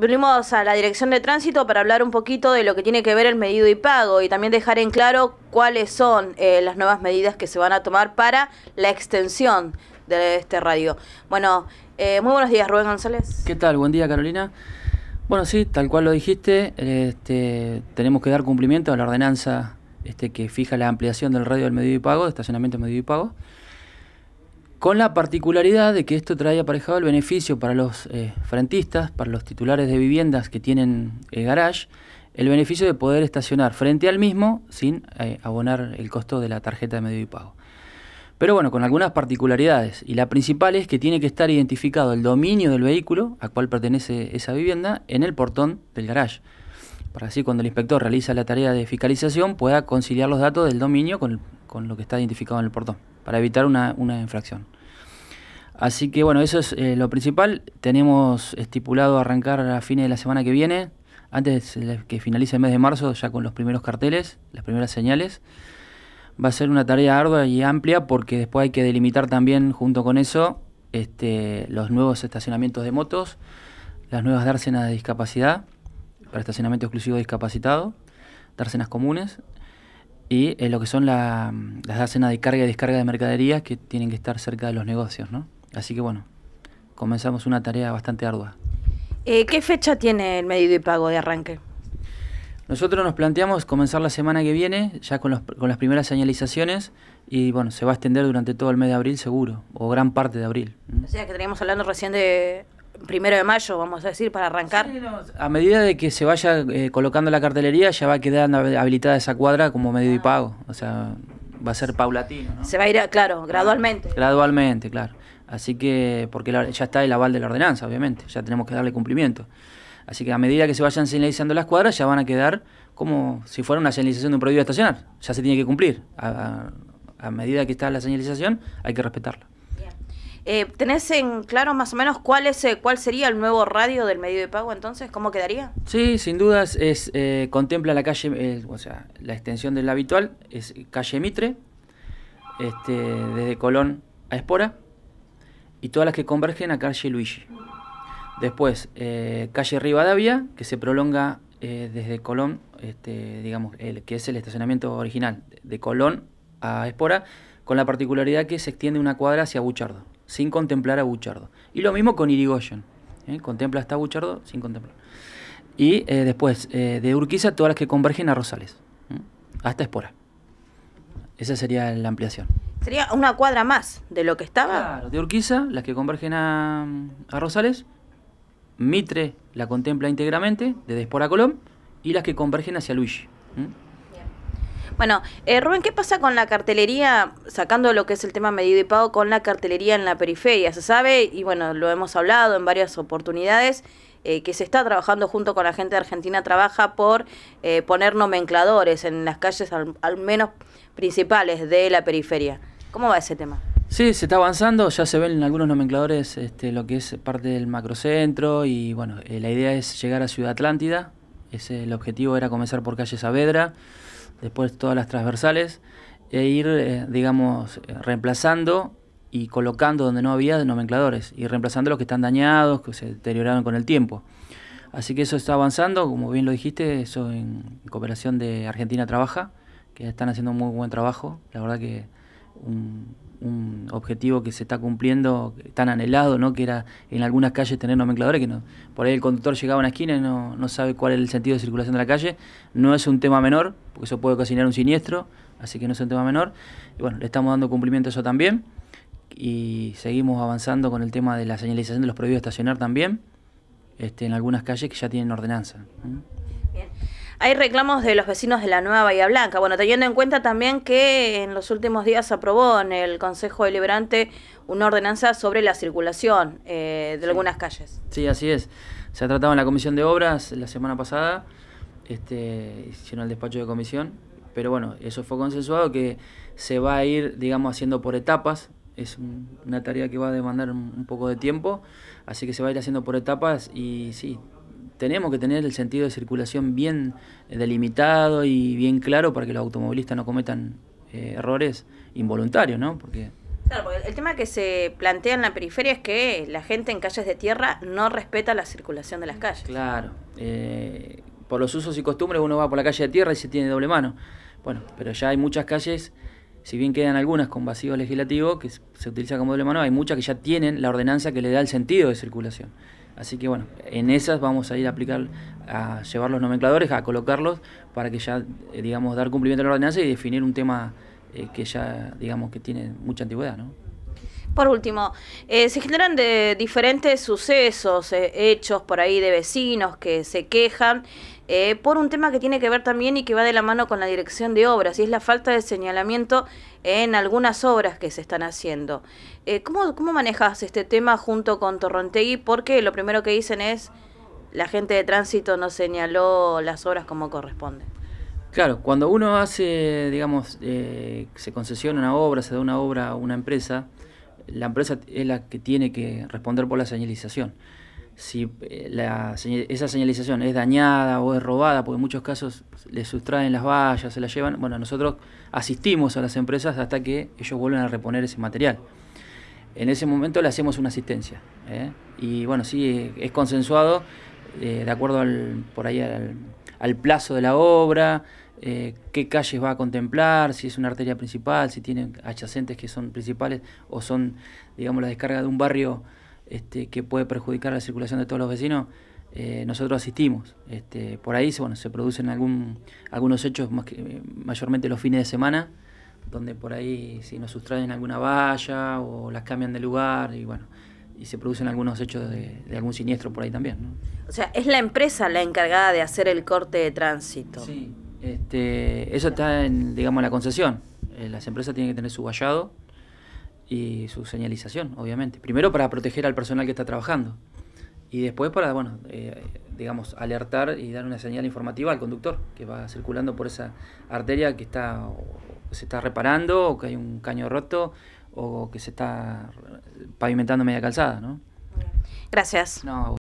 Venimos a la Dirección de Tránsito para hablar un poquito de lo que tiene que ver el medido y pago y también dejar en claro cuáles son eh, las nuevas medidas que se van a tomar para la extensión de este radio. Bueno, eh, muy buenos días, Rubén González. ¿Qué tal? Buen día, Carolina. Bueno, sí, tal cual lo dijiste, este, tenemos que dar cumplimiento a la ordenanza este, que fija la ampliación del radio del medido y pago, de estacionamiento medido y pago con la particularidad de que esto trae aparejado el beneficio para los eh, frentistas, para los titulares de viviendas que tienen el eh, garage, el beneficio de poder estacionar frente al mismo sin eh, abonar el costo de la tarjeta de medio y pago. Pero bueno, con algunas particularidades. Y la principal es que tiene que estar identificado el dominio del vehículo a cual pertenece esa vivienda en el portón del garage para así cuando el inspector realiza la tarea de fiscalización pueda conciliar los datos del dominio con, lo que está identificado en el portón, para evitar una, infracción. Así que bueno, eso es eh, lo principal. Tenemos estipulado arrancar a fines de la semana que viene, antes de que finalice el mes de marzo, ya con los primeros carteles, las primeras señales. Va a ser una tarea ardua y amplia porque después hay que delimitar también junto con eso este, los nuevos estacionamientos de motos, las nuevas dársenas de discapacidad para estacionamiento exclusivo discapacitado, dársenas comunes y eh, lo que son las dársenas de carga y descarga de mercaderías que tienen que estar cerca de los negocios. ¿no? Así que bueno, comenzamos una tarea bastante ardua. Eh, ¿Qué fecha tiene el medio de pago de arranque? Nosotros nos planteamos comenzar la semana que viene, ya con, los, con las primeras señalizaciones, y bueno, se va a extender durante todo el mes de abril seguro, o gran parte de abril. O sea que teníamos hablando recién de primero de mayo, vamos a decir, para arrancar. a medida de que se vaya eh, colocando la cartelería, ya va a quedar habilitada esa cuadra como medio y ah. pago. O sea, va a ser paulatino. Se va a ir, claro, ah, gradualmente. Gradualmente, claro. Así que, porque ya está el aval de la ordenanza, obviamente, ya tenemos que darle cumplimiento. Así que a medida que se vayan señalizando las cuadras, ya van a quedar como si fuera una señalización de un prohibido estacionar. Ya se tiene que cumplir. a medida que está la señalización, hay que respetarla. Eh, ¿Tenés en claro más o menos cuál es eh, cuál sería el nuevo radio del medio de pago entonces? ¿Cómo quedaría? Sí, sin dudas es eh, contempla la calle, o sea, la extensión del habitual es calle Mitre, este, desde Colón a Espora y todas las que convergen a calle Luigi. Después calle Rivadavia que se prolonga desde Colón, este, digamos, el, que es el estacionamiento original de Colón a Espora, con la particularidad que se extiende una cuadra hacia Buchardo sin contemplar a Buchardo. Y lo mismo con Irigoyen. ¿eh? Contempla hasta Buchardo sin contemplar. Y eh, después, eh, de Urquiza, todas las que convergen a Rosales. Hasta Espora. Esa sería la ampliación. Sería una cuadra más de lo que estaba. Claro, de Urquiza, las que convergen a, Rosales. Mitre la contempla íntegramente, desde Espora a Colón. Y las que convergen hacia Luigi. Bueno, eh, Rubén, ¿qué pasa con la cartelería, sacando lo que es el tema medido y pago, con la cartelería en la periferia? Se sabe, y bueno, lo hemos hablado en varias oportunidades, eh, que se está trabajando junto con la gente de Argentina Trabaja por eh, poner nomencladores en las calles, al, menos principales, de la periferia. ¿Cómo va ese tema? Sí, se está avanzando, ya se ven en algunos nomencladores este, lo que es parte del macrocentro y bueno, eh, la idea es llegar a Ciudad Atlántida, ese, el objetivo era comenzar por calle Saavedra, después todas las transversales, e ir, eh, digamos, eh, reemplazando y colocando donde no había nomencladores, y reemplazando los que están dañados, que se deterioraron con el tiempo. Así que eso está avanzando, como bien lo dijiste, eso en cooperación de Argentina Trabaja, que están haciendo muy buen trabajo, la verdad que un, objetivo que se está cumpliendo tan anhelado, ¿no? que era en algunas calles tener nomencladores, que no, por ahí el conductor llegaba a una esquina y no, sabe cuál es el sentido de circulación de la calle. No es un tema menor, porque eso puede ocasionar un siniestro, así que no es un tema menor. Y bueno, le estamos dando cumplimiento a eso también. Y seguimos avanzando con el tema de la señalización de los prohibidos de estacionar también, este, en algunas calles que ya tienen ordenanza. Bien. Hay reclamos de los vecinos de la Nueva Bahía Blanca. Bueno, teniendo en cuenta también que en los últimos días aprobó en el Consejo Deliberante una ordenanza sobre la circulación eh, de algunas calles. Sí, así es. Se ha tratado en la Comisión de Obras la semana pasada, este, hicieron el despacho de comisión, pero bueno, eso fue consensuado que se va a ir, digamos, haciendo por etapas. Es una tarea que va a demandar un poco de tiempo, así que se va a ir haciendo por etapas y sí, tenemos que tener el sentido de circulación bien eh, delimitado y bien claro para que los automovilistas no cometan eh, errores involuntarios, ¿no? Porque... Claro, porque el tema que se plantea en la periferia es que la gente en calles de tierra no respeta la circulación de las calles. Claro. Eh, por los usos y costumbres uno va por la calle de tierra y se tiene doble mano. Bueno, pero ya hay muchas calles, si bien quedan algunas con vacío legislativo que se utiliza como doble mano, hay muchas que ya tienen la ordenanza que le da el sentido de circulación. Así que bueno, en esas vamos a ir a aplicar, a llevar los nomencladores, a colocarlos para que ya, eh, digamos, dar cumplimiento a la ordenanza y definir un tema eh, que ya, digamos, que tiene mucha antigüedad, ¿no? Por último, eh, se generan de diferentes sucesos, hechos por ahí de vecinos que se quejan eh, por un tema que tiene que ver también y que va de la mano con la dirección de obras, y es la falta de señalamiento en algunas obras que se están haciendo. Eh, ¿cómo, manejas este tema junto con Torrontegui? Porque lo primero que dicen es, la gente de tránsito no señaló las obras como corresponde. Claro, cuando uno hace, digamos, eh, se concesiona una obra, se da una obra a una empresa, la empresa es la que tiene que responder por la señalización si eh, la, esa señalización es dañada o es robada, porque en muchos casos les sustraen las vallas, se las llevan, bueno, nosotros asistimos a las empresas hasta que ellos vuelven a reponer ese material. En ese momento le hacemos una asistencia. ¿eh? Y bueno, sí, es consensuado eh, de acuerdo al, por ahí al, plazo de la obra, qué calles va a contemplar, si es una arteria principal, si tiene adyacentes que son principales o son, digamos, la descarga de un barrio este, que puede perjudicar la circulación de todos los vecinos, eh, nosotros asistimos. Este, por ahí bueno, se producen algún, algunos hechos, mayormente los fines de semana, donde por ahí si nos sustraen alguna valla o las cambian de lugar y bueno, y se producen algunos hechos de, algún siniestro por ahí también. O sea, es la empresa la encargada de hacer el corte de tránsito. Sí, este, eso está en, digamos, la concesión. Eh, las empresas tienen que tener su vallado, y su señalización, obviamente. Primero para proteger al personal que está trabajando y después para, bueno, eh, digamos, alertar y dar una señal informativa al conductor que va circulando por esa arteria que está se está reparando o que hay un caño roto o que se está pavimentando media calzada, ¿no? Gracias. No,